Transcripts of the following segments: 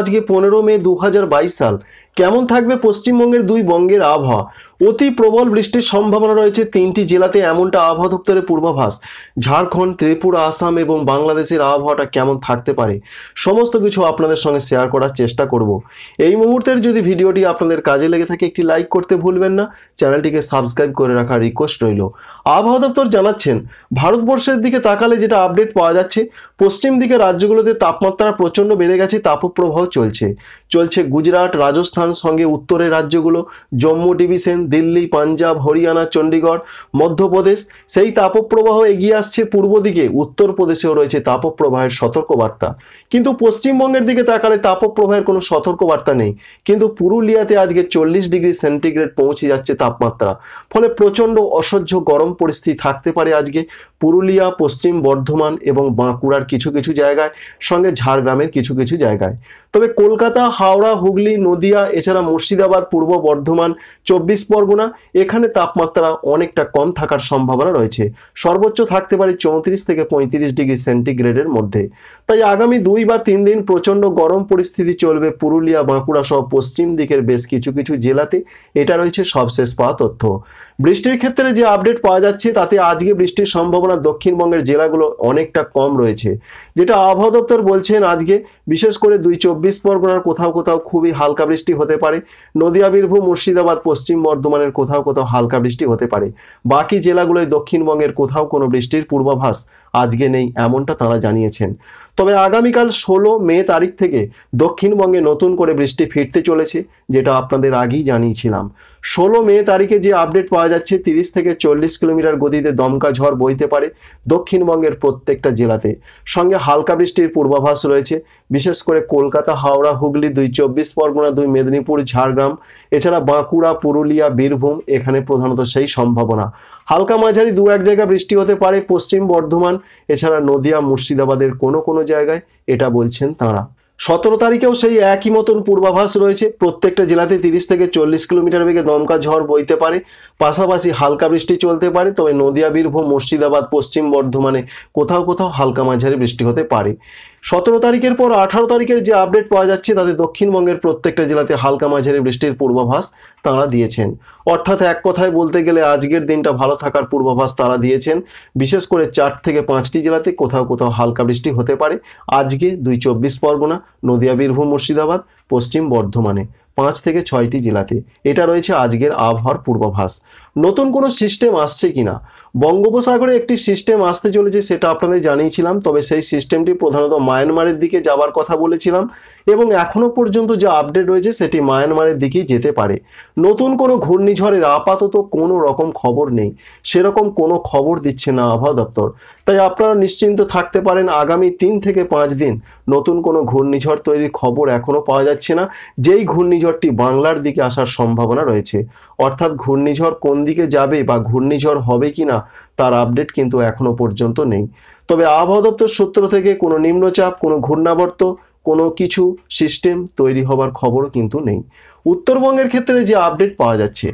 আজকে পনেরো মে দু সাল কেমন থাকবে পশ্চিমবঙ্গের দুই বঙ্গের আবহাওয়া অতি প্রবল বৃষ্টির সম্ভাবনা রয়েছে তিনটি জেলাতে এমনটা আবহাওয়া দপ্তরের পূর্বাভাস ঝাড়খণ্ড ত্রিপুরা আসাম এবং বাংলাদেশের আবহাওয়াটা কেমন থাকতে পারে সমস্ত কিছু আপনাদের সঙ্গে শেয়ার করার চেষ্টা করব এই মুহূর্তের যদি ভিডিওটি আপনাদের কাজে লেগে থাকে একটি লাইক করতে ভুলবেন না চ্যানেলটিকে সাবস্ক্রাইব করে রাখার রিকোয়েস্ট রইল আবহাওয়া দপ্তর জানাচ্ছেন ভারতবর্ষের দিকে তাকালে যেটা আপডেট পাওয়া যাচ্ছে পশ্চিম দিকে রাজ্যগুলোতে তাপমাত্রা প্রচণ্ড বেড়ে গেছে তাপপ্রবাহ চলছে চলছে গুজরাট রাজস্থান সঙ্গে উত্তরের রাজ্যগুলো জম্মু ডিভিশন দিল্লি পাঞ্জাব হরিয়ানা চণ্ডীগড় মধ্যপ্রদেশ সেই তাপপ্রবাহ এগিয়ে আসছে পূর্ব দিকে উত্তরপ্রদেশেও রয়েছে তাপপ্রবাহের সতর্কবার্তা কিন্তু পশ্চিমবঙ্গের দিকে তাকালে তাপপ্রবাহের কোনো সতর্কবার্তা নেই কিন্তু পুরুলিয়াতে আজকে চল্লিশ ডিগ্রি সেন্টিগ্রেড পৌঁছে যাচ্ছে তাপমাত্রা ফলে প্রচণ্ড অসহ্য গরম পরিস্থিতি থাকতে পারে আজকে পুরুলিয়া পশ্চিম বর্ধমান এবং বাঁকুড়ার কিছু কিছু জায়গায় সঙ্গে ঝাড়গ্রামের কিছু কিছু জায়গায় তবে কলকাতা হাওড়া হুগলি নদিয়া এছাড়া মুর্শিদাবাদ পূর্ব বর্ধমান চব্বিশ পরগনা এখানে তাপমাত্রা অনেকটা কম থাকার সম্ভাবনা রয়েছে সর্বোচ্চ থাকতে পারে চৌত্রিশ থেকে পঁয়ত্রিশ ডিগ্রি সেন্টিগ্রেডের মধ্যে তাই আগামী দুই বা তিন দিন প্রচণ্ড গরম পরিস্থিতি চলবে পুরুলিয়া বাঁকুড়া সহ পশ্চিম দিকের বেশ কিছু কিছু জেলাতে এটা রয়েছে সবশেষ পাওয়া তথ্য বৃষ্টির ক্ষেত্রে যে আপডেট পাওয়া যাচ্ছে তাতে আজকে বৃষ্টির সম্ভাবনা দক্ষিণবঙ্গের জেলাগুলো অনেকটা কম রয়েছে যেটা আবহাওয়া দপ্তর বলছেন আজকে বিশেষ করে দুই চব্বিশ পরগনার কোথাও কোথাও খুবই হালকা বৃষ্টি হতে পারে নদীয়া বীরভূম মুর্শিদাবাদ পশ্চিম বর্ধমানের কোথাও কোথাও হালকা বৃষ্টি হতে পারে বাকি জেলাগুলোয় দক্ষিণবঙ্গের কোথাও কোনো বৃষ্টির পূর্বাভাস আজকে নেই এমনটা তারা জানিয়েছেন তবে আগামীকাল ষোলো মে তারিখ থেকে দক্ষিণবঙ্গে নতুন করে বৃষ্টি ফিরতে চলেছে যেটা আপনাদের আগেই জানিয়েছিলাম ষোলো মে তারিখে যে আপডেট পাওয়া যাচ্ছে তিরিশ থেকে চল্লিশ কিলোমিটার গতিতে দমকা ঝড় বইতে পারে দক্ষিণবঙ্গের প্রত্যেকটা জেলাতে সঙ্গে হালকা বৃষ্টির পূর্বাভাস রয়েছে বিশেষ করে কলকাতা হাওড়া হুগলি দুই চব্বিশ পরগনা দুই মেদিনীপুর ঝাড়গ্রাম এছাড়া বাঁকুড়া পুরুলিয়া বীরভূম এখানে প্রধানত সেই সম্ভাবনা হালকা মাঝারি দু এক জায়গা বৃষ্টি হতে পারে পশ্চিম বর্ধমান এছাড়া নদিয়া মুর্শিদাবাদের কোনো কোনো জায়গায় এটা বলছেন তাঁরা সতেরো তারিখেও সেই একই মতন পূর্বাভাস রয়েছে প্রত্যেকটা জেলাতে তিরিশ থেকে চল্লিশ কিলোমিটার বেগে দমকা ঝড় বইতে পারে পাশাপাশি হালকা বৃষ্টি চলতে পারে তবে নদিয়া বীরভূম মুর্শিদাবাদ পশ্চিম বর্ধমানে কোথাও কোথাও হালকা মাঝারি বৃষ্টি হতে পারে সতেরো তারিখের পর আঠারো তারিখের যে আপডেট পাওয়া যাচ্ছে তাতে দক্ষিণবঙ্গের প্রত্যেকটা জেলাতে হালকা মাঝারি বৃষ্টির পূর্বাভাস তাঁরা দিয়েছেন অর্থাৎ এক কথায় বলতে গেলে আজকের দিনটা ভালো থাকার পূর্বাভাস তারা দিয়েছেন বিশেষ করে চার থেকে পাঁচটি জেলাতে কোথাও কোথাও হালকা বৃষ্টি হতে পারে আজকে দুই চব্বিশ পরগনা নদিয়া বীরভূম মুর্শিদাবাদ পশ্চিম বর্ধমানে পাঁচ থেকে ছয়টি জেলাতে এটা রয়েছে আজকের আবহাওয়ার পূর্বাভাস নতুন কোনো সিস্টেম আসছে কিনা বঙ্গোপসাগরে একটি সিস্টেম আসতে চলেছে সেটা আপনাদের জানিয়েছিলাম তবে সেই সিস্টেমটি প্রধানত মায়ানমারের দিকে যাবার কথা বলেছিলাম এবং এখনও পর্যন্ত যে আপডেট রয়েছে সেটি মায়ানমারের দিকেই যেতে পারে নতুন কোনো ঘূর্ণিঝড়ের আপাতত কোনো রকম খবর নেই সেরকম কোনো খবর দিচ্ছে না আবহাওয়া দপ্তর তাই আপনারা নিশ্চিন্ত থাকতে পারেন আগামী তিন থেকে পাঁচ দিন নতুন কোনো ঘূর্ণিঝড় তৈরির খবর এখনও পাওয়া যাচ্ছে না যেই ঘূর্ণিঝড়টি বাংলার দিকে আসার সম্ভাবনা রয়েছে অর্থাৎ ঘূর্ণিঝড় কোন দিকে যাবে বা ঘূর্ণিঝড় হবে কিনা তার আপডেট কিন্তু এখনো পর্যন্ত নেই তবে আবহাওয়া দপ্তর সূত্র থেকে কোনো নিম্নচাপ কোনো ঘূর্ণাবর্ত কোনো কিছু সিস্টেম তৈরি হবার খবরও কিন্তু নেই উত্তরবঙ্গের ক্ষেত্রে যে আপডেট পাওয়া যাচ্ছে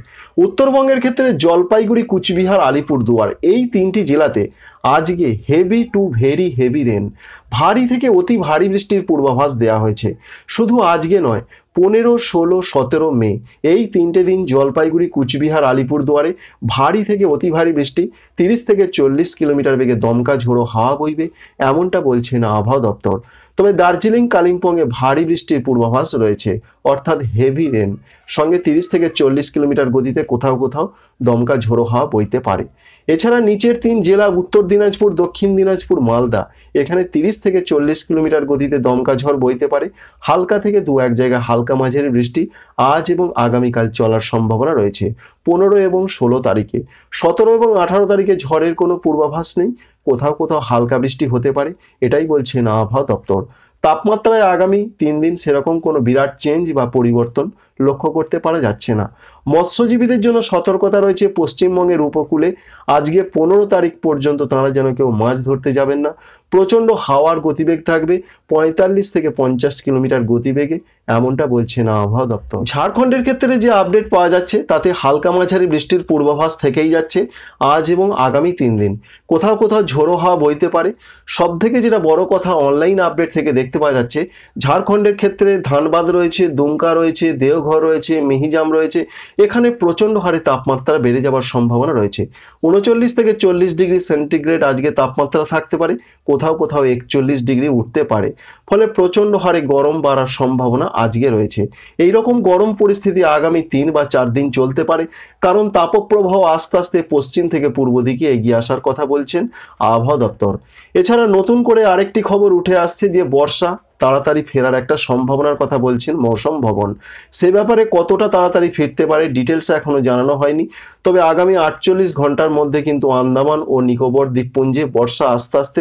উত্তরবঙ্গের ক্ষেত্রে জলপাইগুড়ি কুচবিহার আলিপুরদুয়ার এই তিনটি জেলাতে আজকে heavy to very heavy rain ভারী থেকে অতি ভারী বৃষ্টির পূর্বাভাস দেওয়া হয়েছে শুধু আজকে নয় পনেরো ষোলো সতেরো মে এই তিনটে দিন জলপাইগুড়ি কুচবিহার আলিপুরদুয়ারে ভারী থেকে অতি ভারী বৃষ্টি তিরিশ থেকে চল্লিশ কিলোমিটার বেগে দমকা ঝোড়ো হাওয়া বইবে এমনটা বলছে না আবহাওয়া দপ্তর তবে দার্জিলিং কালিম্পংয়ে ভারী বৃষ্টির পূর্বাভাস রয়েছে অর্থাৎ হেভি রেন সঙ্গে তিরিশ থেকে চল্লিশ কিলোমিটার গতিতে কোথাও কোথাও দমকা ঝোড়ো হাওয়া বইতে পারে এছাড়া নিচের তিন জেলা উত্তর দিনাজপুর দক্ষিণ দিনাজপুর মালদা এখানে তিরিশ থেকে চল্লিশ কিলোমিটার গতিতে দমকা ঝড় বইতে পারে হালকা থেকে দু এক জায়গায় হালকা মাঝের বৃষ্টি আজ এবং আগামীকাল চলার সম্ভাবনা রয়েছে পনেরো এবং ষোলো তারিখে সতেরো এবং আঠারো তারিখে ঝড়ের কোনো পূর্বাভাস নেই কোথাও কোথাও হালকা বৃষ্টি হতে পারে এটাই বলছেন আবহাওয়া দপ্তর তাপমাত্রায় আগামী তিন দিন সেরকম কোনো বিরাট চেঞ্জ বা পরিবর্তন লক্ষ্য করতে পারা যাচ্ছে না মৎস্যজীবীদের জন্য সতর্কতা রয়েছে পশ্চিমবঙ্গের উপকূলে আজকে পনেরো তারিখ পর্যন্ত তারা যেন কেউ মাছ ধরতে যাবেন না প্রচণ্ড হাওয়ার গতিবেগ থাকবে পঁয়তাল্লিশ থেকে পঞ্চাশ কিলোমিটার গতিবেগে এমনটা বলছে না আবহাওয়া দপ্তর ঝাড়খণ্ডের ক্ষেত্রে যে আপডেট পাওয়া যাচ্ছে তাতে হালকা মাঝারি বৃষ্টির পূর্বাভাস থেকেই যাচ্ছে আজ এবং আগামী তিন দিন কোথাও কোথাও ঝোড়ো হাওয়া বইতে পারে সব থেকে যেটা বড় কথা অনলাইন আপডেট থেকে দেখতে পাওয়া যাচ্ছে ঝাড়খণ্ডের ক্ষেত্রে ধানবাদ রয়েছে দুমকা রয়েছে দেহ ঘর রয়েছে মিহিজাম রয়েছে এখানে প্রচণ্ড হারে তাপমাত্রা বেড়ে যাওয়ার সম্ভাবনা রয়েছে উনচল্লিশ থেকে চল্লিশ ডিগ্রি সেন্টিগ্রেড আজকে তাপমাত্রা থাকতে পারে কোথাও কোথাও একচল্লিশ ডিগ্রি উঠতে পারে ফলে প্রচণ্ড হারে গরম বাড়ার সম্ভাবনা আজকে রয়েছে এই রকম গরম পরিস্থিতি আগামী তিন বা চার দিন চলতে পারে কারণ তাপপ্রবাহ আস্তে আস্তে পশ্চিম থেকে পূর্ব দিকে এগিয়ে আসার কথা বলছেন আবহাওয়া দপ্তর এছাড়া নতুন করে আরেকটি খবর উঠে আসছে যে বর্ষা তাড়াতাড়ি ফেরার একটা সম্ভাবনার কথা বলছেন মৌসম ভবন সে ব্যাপারে কতটা তাড়াতাড়ি ফিরতে পারে ডিটেলস এখনও জানানো হয়নি তবে আগামী আটচল্লিশ ঘন্টার মধ্যে কিন্তু আন্দামান ও নিকোবর দ্বীপপুঞ্জে বর্ষা আস্তে আস্তে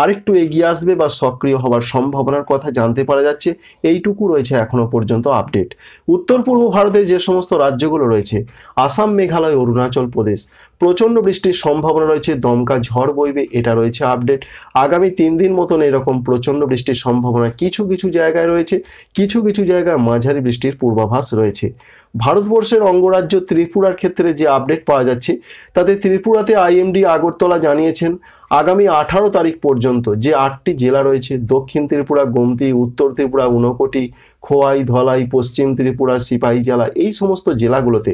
আরেকটু এগিয়ে আসবে বা সক্রিয় হওয়ার সম্ভাবনার কথা জানতে পারা যাচ্ছে এইটুকু রয়েছে এখনও পর্যন্ত আপডেট উত্তর পূর্ব ভারতের যে সমস্ত রাজ্যগুলো রয়েছে আসাম মেঘালয় অরুণাচল প্রদেশ প্রচণ্ড বৃষ্টির সম্ভাবনা রয়েছে দমকা ঝড় বইবে এটা রয়েছে আপডেট আগামী তিন দিন মতন এরকম প্রচণ্ড বৃষ্টির সম্ভাবনা কিছু কিছু জায়গায় রয়েছে কিছু কিছু জায়গায় মাঝারি বৃষ্টির পূর্বাভাস রয়েছে ভারতবর্ষের অঙ্গরাজ্য ত্রিপুরার ক্ষেত্রে যে আপডেট পাওয়া যাচ্ছে তাতে ত্রিপুরাতে আইএমডি আগরতলা জানিয়েছেন আগামী আঠারো তারিখ পর্যন্ত যে আটটি জেলা রয়েছে দক্ষিণ ত্রিপুরা গোমতি উত্তর ত্রিপুরা উনকোটি খোয়াই ধলাই পশ্চিম ত্রিপুরা জেলা এই সমস্ত জেলাগুলোতে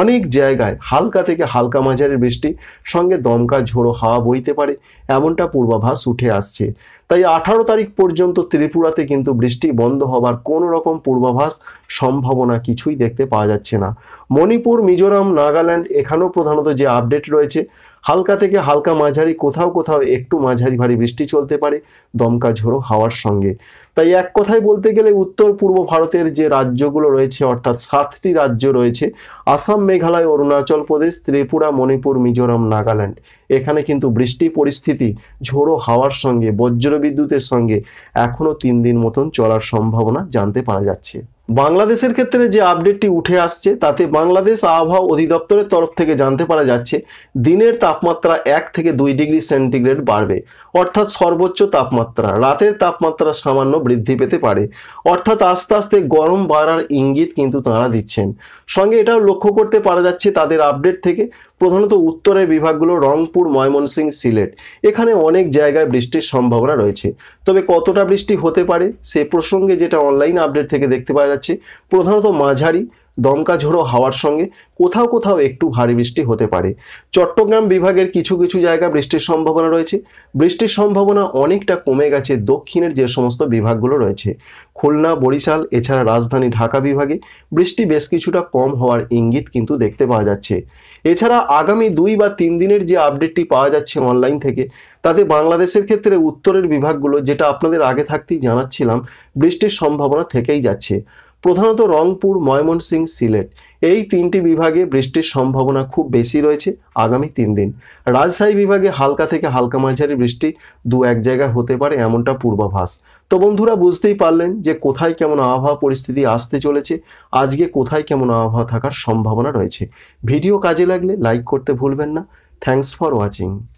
অনেক জায়গায় হালকা থেকে হালকা মাঝারি বৃষ্টি সঙ্গে দমকা ঝোড়ো হাওয়া বইতে পারে এমনটা পূর্বাভাস উঠে আসছে তাই আঠারো তারিখ পর্যন্ত ত্রিপুরাতে কিন্তু বৃষ্টি বন্ধ হবার কোনো রকম পূর্বাভাস সম্ভাবনা কিছুই দেখতে পাওয়া পাওয়া যাচ্ছে না মণিপুর মিজোরাম নাগাল্যান্ড এখানেও প্রধানত যে আপডেট রয়েছে হালকা থেকে হালকা মাঝারি কোথাও কোথাও একটু মাঝারি ভারী বৃষ্টি চলতে পারে দমকা ঝোড়ো হাওয়ার সঙ্গে তাই এক কথায় বলতে গেলে উত্তর পূর্ব ভারতের যে রাজ্যগুলো রয়েছে অর্থাৎ সাতটি রাজ্য রয়েছে আসাম মেঘালয় অরুণাচল প্রদেশ ত্রিপুরা মণিপুর মিজোরাম নাগাল্যান্ড এখানে কিন্তু বৃষ্টি পরিস্থিতি ঝোড়ো হাওয়ার সঙ্গে বজ্রবিদ্যুতের সঙ্গে এখনও তিন দিন মতন চলার সম্ভাবনা জানতে পারা যাচ্ছে বাংলাদেশের ক্ষেত্রে যে আপডেটটি উঠে আসছে তাতে বাংলাদেশ আবহাওয়া অধিদপ্তরের তরফ থেকে জানতে পারা যাচ্ছে দিনের তাপমাত্রা এক থেকে দুই ডিগ্রি সেন্টিগ্রেড বাড়বে অর্থাৎ সর্বোচ্চ তাপমাত্রা রাতের তাপমাত্রা সামান্য বৃদ্ধি পেতে পারে অর্থাৎ আস্তে আস্তে গরম বাড়ার ইঙ্গিত কিন্তু তাঁরা দিচ্ছেন সঙ্গে এটাও লক্ষ্য করতে পারা যাচ্ছে তাদের আপডেট থেকে প্রধানত উত্তরের বিভাগগুলো রংপুর ময়মনসিং সিলেট এখানে অনেক জায়গায় বৃষ্টির সম্ভাবনা রয়েছে তবে কতটা বৃষ্টি হতে পারে সে প্রসঙ্গে যেটা অনলাইন আপডেট থেকে দেখতে পাওয়া যাচ্ছে প্রধানত মাঝারি দমকা ঝোড়ো হাওয়ার সঙ্গে কোথাও কোথাও একটু ভারী বৃষ্টি হতে পারে চট্টগ্রাম বিভাগের কিছু কিছু জায়গা বৃষ্টির সম্ভাবনা রয়েছে বৃষ্টির সম্ভাবনা অনেকটা কমে গেছে দক্ষিণের যে সমস্ত বিভাগগুলো রয়েছে খুলনা বরিশাল এছাড়া রাজধানী ঢাকা বিভাগে বৃষ্টি বেশ কিছুটা কম হওয়ার ইঙ্গিত কিন্তু দেখতে পাওয়া যাচ্ছে এছাড়া আগামী দুই বা তিন দিনের যে আপডেটটি পাওয়া যাচ্ছে অনলাইন থেকে তাতে বাংলাদেশের ক্ষেত্রে উত্তরের বিভাগগুলো যেটা আপনাদের আগে থাকতেই জানাচ্ছিলাম বৃষ্টির সম্ভাবনা থেকেই যাচ্ছে প্রধানত রংপুর ময়মনসিং সিলেট এই তিনটি বিভাগে বৃষ্টির সম্ভাবনা খুব বেশি রয়েছে আগামী তিন দিন রাজশাহী বিভাগে হালকা থেকে হালকা মাঝারি বৃষ্টি দু এক জায়গায় হতে পারে এমনটা পূর্বাভাস তো বন্ধুরা বুঝতেই পারলেন যে কোথায় কেমন আবহাওয়া পরিস্থিতি আসতে চলেছে আজকে কোথায় কেমন আবহাওয়া থাকার সম্ভাবনা রয়েছে ভিডিও কাজে লাগলে লাইক করতে ভুলবেন না থ্যাংকস ফর ওয়াচিং